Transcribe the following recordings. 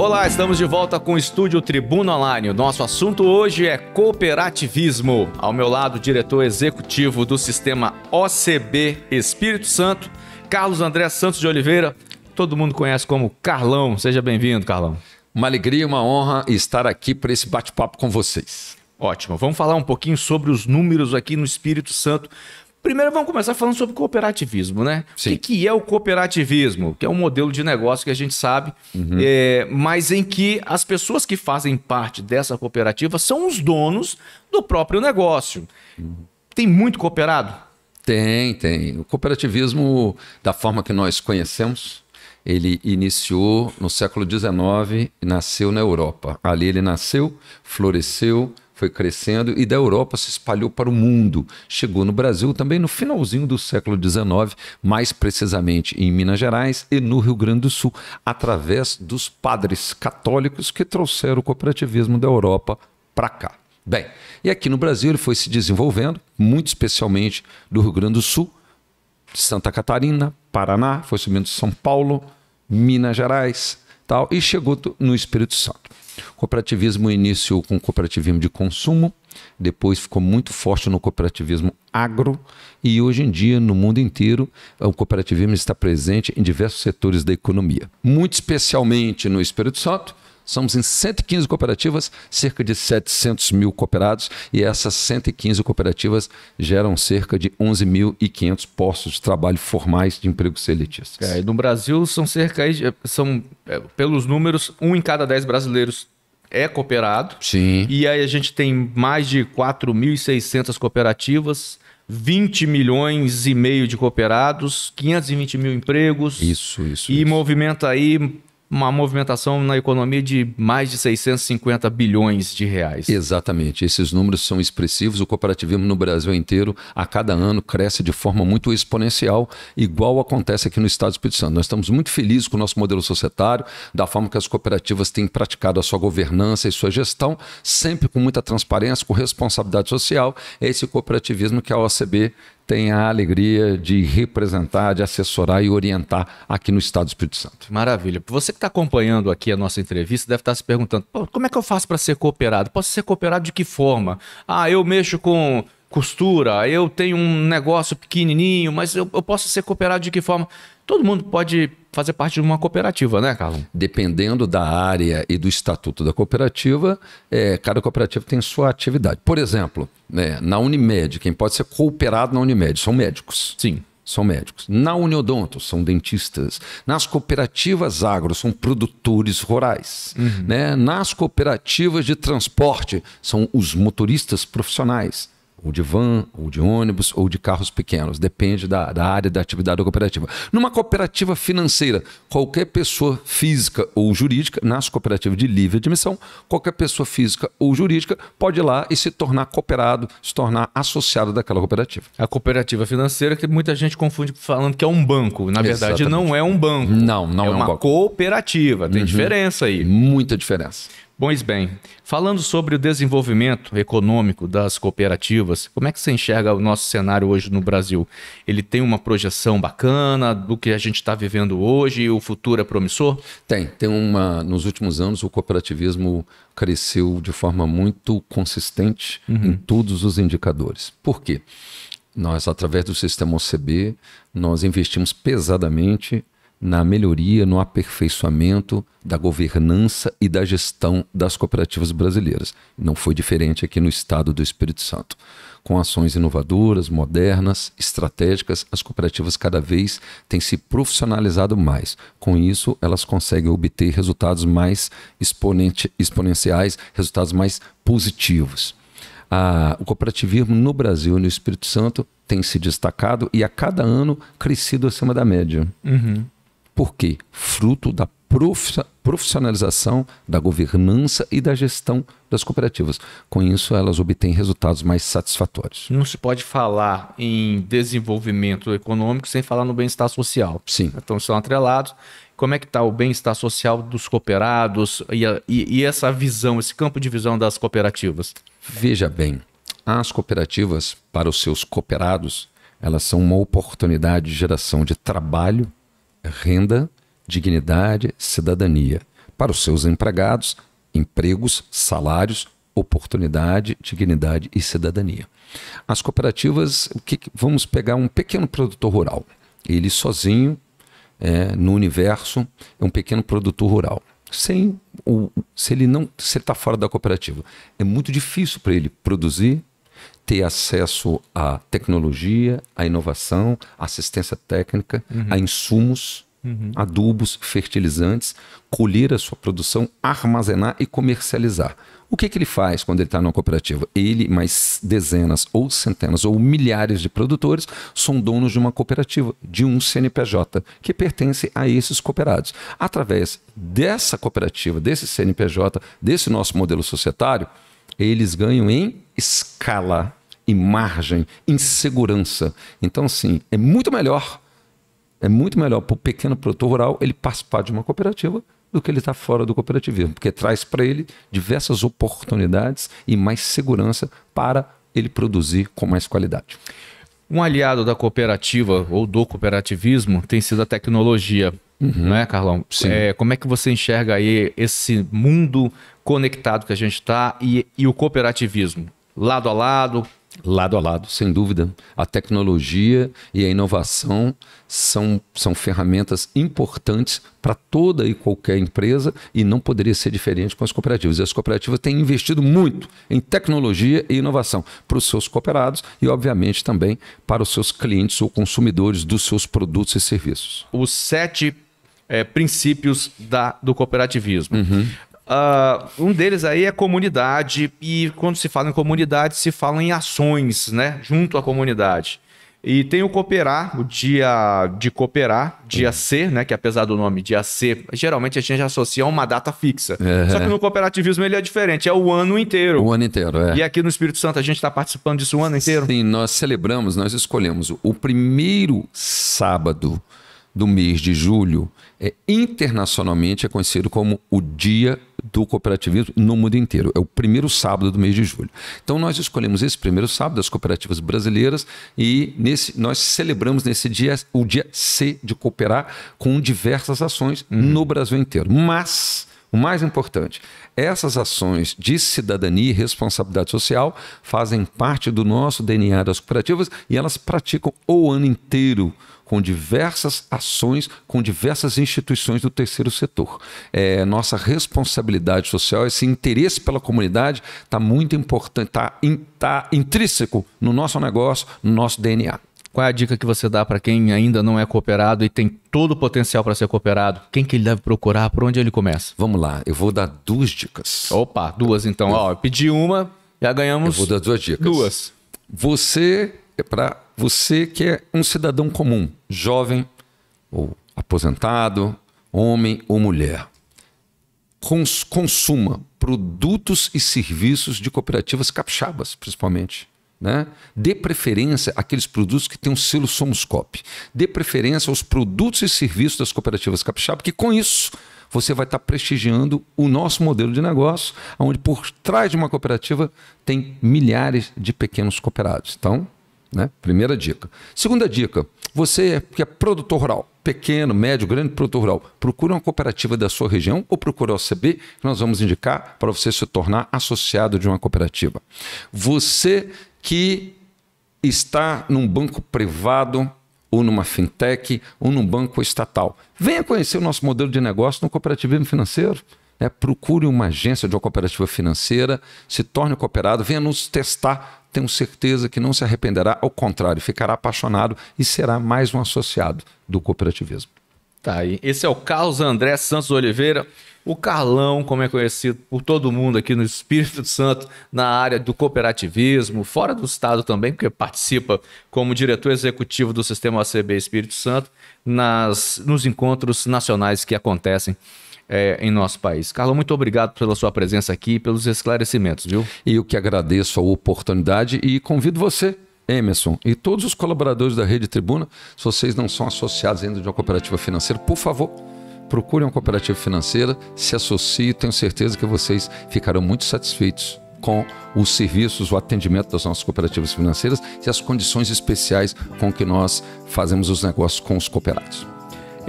Olá, estamos de volta com o estúdio Tribuna Online. O nosso assunto hoje é cooperativismo. Ao meu lado, o diretor executivo do sistema OCB Espírito Santo, Carlos André Santos de Oliveira. Todo mundo conhece como Carlão. Seja bem-vindo, Carlão. Uma alegria, uma honra estar aqui para esse bate-papo com vocês. Ótimo. Vamos falar um pouquinho sobre os números aqui no Espírito Santo, Primeiro vamos começar falando sobre cooperativismo, né? Sim. O que, é o cooperativismo? Que é um modelo de negócio que a gente sabe, uhum. é, mas em que as pessoas que fazem parte dessa cooperativa são os donos do próprio negócio. Uhum. Tem muito cooperado? Tem, tem. O cooperativismo, da forma que nós conhecemos, ele iniciou no século XIX e nasceu na Europa. Ali ele nasceu, floresceu, foi crescendo e da Europa se espalhou para o mundo. Chegou no Brasil também no finalzinho do século XIX, mais precisamente em Minas Gerais e no Rio Grande do Sul, através dos padres católicos que trouxeram o cooperativismo da Europa para cá. Bem, e aqui no Brasil ele foi se desenvolvendo, muito especialmente do Rio Grande do Sul, Santa Catarina, Paraná, foi subindo São Paulo, Minas Gerais, tal, e chegou no Espírito Santo. O cooperativismo iniciou com o cooperativismo de consumo, depois ficou muito forte no cooperativismo agro e hoje em dia no mundo inteiro o cooperativismo está presente em diversos setores da economia, muito especialmente no Espírito Santo, Somos em 115 cooperativas, cerca de 700 mil cooperados, e essas 115 cooperativas geram cerca de 11.500 postos de trabalho formais de empregos seletistas. É, e no Brasil são cerca de, são, é, pelos números, um em cada dez brasileiros é cooperado. Sim. E aí a gente tem mais de 4.600 cooperativas, 20 milhões e meio de cooperados, 520 mil empregos. Isso, isso. E isso. movimenta aí uma movimentação na economia de mais de 650 bilhões de reais. Exatamente. Esses números são expressivos. O cooperativismo no Brasil inteiro, a cada ano, cresce de forma muito exponencial, igual acontece aqui no Estado do Espírito Santo. Nós estamos muito felizes com o nosso modelo societário, da forma que as cooperativas têm praticado a sua governança e sua gestão, sempre com muita transparência, com responsabilidade social. É esse cooperativismo que a OCB tem a alegria de representar, de assessorar e orientar aqui no Estado do Espírito Santo. Maravilha. Você que está acompanhando aqui a nossa entrevista deve estar tá se perguntando: como é que eu faço para ser cooperado? Posso ser cooperado de que forma? Ah, eu mexo com costura, eu tenho um negócio pequenininho, mas eu, eu posso ser cooperado de que forma? Todo mundo pode fazer parte de uma cooperativa, né, Carlos? Dependendo da área e do estatuto da cooperativa, é, cada cooperativa tem sua atividade. Por exemplo, né, na Unimed, quem pode ser cooperado na Unimed são médicos. Sim. São médicos. Na Uniodonto, são dentistas. Nas cooperativas agro, são produtores rurais. Uhum. Né? Nas cooperativas de transporte, são os motoristas profissionais ou de van, ou de ônibus, ou de carros pequenos. Depende da, da área da atividade da cooperativa. Numa cooperativa financeira, qualquer pessoa física ou jurídica, nas cooperativas de livre admissão, qualquer pessoa física ou jurídica pode ir lá e se tornar cooperado, se tornar associado daquela cooperativa. A cooperativa financeira que muita gente confunde falando que é um banco. Na verdade, Exatamente. não é um banco. Não, não é, é uma banco. cooperativa. Tem uhum. diferença aí. Muita diferença. Pois bem, falando sobre o desenvolvimento econômico das cooperativas, como é que você enxerga o nosso cenário hoje no Brasil? Ele tem uma projeção bacana do que a gente está vivendo hoje e o futuro é promissor? Tem, tem uma. Nos últimos anos, o cooperativismo cresceu de forma muito consistente uhum. em todos os indicadores. Por quê? Nós, através do sistema OCB, nós investimos pesadamente na melhoria, no aperfeiçoamento da governança e da gestão das cooperativas brasileiras. Não foi diferente aqui no estado do Espírito Santo. Com ações inovadoras, modernas, estratégicas, as cooperativas cada vez têm se profissionalizado mais. Com isso, elas conseguem obter resultados mais exponenciais, resultados mais positivos. Ah, o cooperativismo no Brasil e no Espírito Santo tem se destacado e a cada ano crescido acima da média. Uhum. Por quê? Fruto da profissionalização da governança e da gestão das cooperativas. Com isso, elas obtêm resultados mais satisfatórios. Não se pode falar em desenvolvimento econômico sem falar no bem-estar social. Sim. Então, são atrelados. Como é que está o bem-estar social dos cooperados e, a, e, e essa visão, esse campo de visão das cooperativas? Veja bem, as cooperativas, para os seus cooperados, elas são uma oportunidade de geração de trabalho renda, dignidade, cidadania. Para os seus empregados, empregos, salários, oportunidade, dignidade e cidadania. As cooperativas, que, vamos pegar um pequeno produtor rural. Ele sozinho, é, no universo, é um pequeno produtor rural. Sem o, se ele não se está fora da cooperativa, é muito difícil para ele produzir, ter acesso à tecnologia, à inovação, à assistência técnica, uhum. a insumos, uhum. adubos, fertilizantes, colher a sua produção, armazenar e comercializar. O que, que ele faz quando ele está numa cooperativa? Ele, mais dezenas ou centenas ou milhares de produtores são donos de uma cooperativa, de um CNPJ, que pertence a esses cooperados. Através dessa cooperativa, desse CNPJ, desse nosso modelo societário, eles ganham em escala e margem, insegurança. Então, assim, é muito melhor, é muito melhor para o pequeno produtor rural ele participar de uma cooperativa do que ele estar tá fora do cooperativismo, porque traz para ele diversas oportunidades e mais segurança para ele produzir com mais qualidade. Um aliado da cooperativa ou do cooperativismo tem sido a tecnologia, uhum. né, Carlão? Sim. É, como é que você enxerga aí esse mundo conectado que a gente está e, e o cooperativismo? Lado a lado, lado a lado, sem dúvida. A tecnologia e a inovação são, são ferramentas importantes para toda e qualquer empresa e não poderia ser diferente com as cooperativas. E as cooperativas têm investido muito em tecnologia e inovação para os seus cooperados e, obviamente, também para os seus clientes ou consumidores dos seus produtos e serviços. Os sete é, princípios da, do cooperativismo. Uhum. Uh, um deles aí é comunidade, e quando se fala em comunidade, se fala em ações, né? Junto à comunidade. E tem o cooperar, o dia de cooperar, dia hum. C, né? Que apesar do nome dia C, geralmente a gente associa a uma data fixa. É. Só que é. no cooperativismo ele é diferente, é o ano inteiro. O ano inteiro, é. E aqui no Espírito Santo a gente está participando disso o ano inteiro? Sim, nós celebramos, nós escolhemos o primeiro sábado do mês de julho é, internacionalmente é conhecido como o Dia do Cooperativismo no mundo inteiro. É o primeiro sábado do mês de julho. Então nós escolhemos esse primeiro sábado das cooperativas brasileiras e nesse, nós celebramos nesse dia o dia C de cooperar com diversas ações uhum. no Brasil inteiro. Mas o mais importante, essas ações de cidadania e responsabilidade social fazem parte do nosso DNA das cooperativas e elas praticam o ano inteiro com diversas ações, com diversas instituições do terceiro setor. É, nossa responsabilidade social, esse interesse pela comunidade está muito importante, está in, tá intrínseco no nosso negócio, no nosso DNA. Qual é a dica que você dá para quem ainda não é cooperado e tem todo o potencial para ser cooperado? Quem que ele deve procurar? Por onde ele começa? Vamos lá, eu vou dar duas dicas. Opa, duas então. Eu... Ó, eu pedi uma, já ganhamos. Eu vou dar duas dicas. Duas. Você é para você que é um cidadão comum, jovem ou aposentado, homem ou mulher. Cons consuma produtos e serviços de cooperativas capixabas, principalmente. Né? Dê preferência àqueles produtos que têm o selo Somos Cop. Dê preferência aos produtos e serviços das cooperativas capixabas, que com isso você vai estar prestigiando o nosso modelo de negócio, onde por trás de uma cooperativa tem milhares de pequenos cooperados. Então, né? Primeira dica. Segunda dica: você que é produtor rural, pequeno, médio, grande produtor rural, procura uma cooperativa da sua região ou procura o OCB, que nós vamos indicar para você se tornar associado de uma cooperativa. Você que está num banco privado ou numa fintech ou num banco estatal, venha conhecer o nosso modelo de negócio no cooperativismo financeiro. Né? Procure uma agência de uma cooperativa financeira, se torne cooperado, venha nos testar. Tenho certeza que não se arrependerá, ao contrário, ficará apaixonado e será mais um associado do cooperativismo. Tá aí. Esse é o Carlos André Santos Oliveira, o Carlão, como é conhecido por todo mundo aqui no Espírito Santo, na área do cooperativismo, fora do estado também, porque participa como diretor executivo do sistema ACB Espírito Santo nas, nos encontros nacionais que acontecem é, em nosso país. Carlos. muito obrigado pela sua presença aqui e pelos esclarecimentos, viu? E eu que agradeço a oportunidade e convido você Emerson e todos os colaboradores da Rede Tribuna, se vocês não são associados ainda de uma cooperativa financeira, por favor, procurem uma cooperativa financeira, se associe, tenho certeza que vocês ficarão muito satisfeitos com os serviços, o atendimento das nossas cooperativas financeiras e as condições especiais com que nós fazemos os negócios com os cooperados.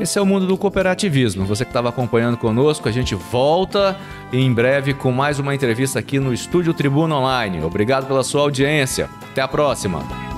Esse é o mundo do cooperativismo. Você que estava acompanhando conosco, a gente volta em breve com mais uma entrevista aqui no Estúdio Tribuna Online. Obrigado pela sua audiência. Até a próxima.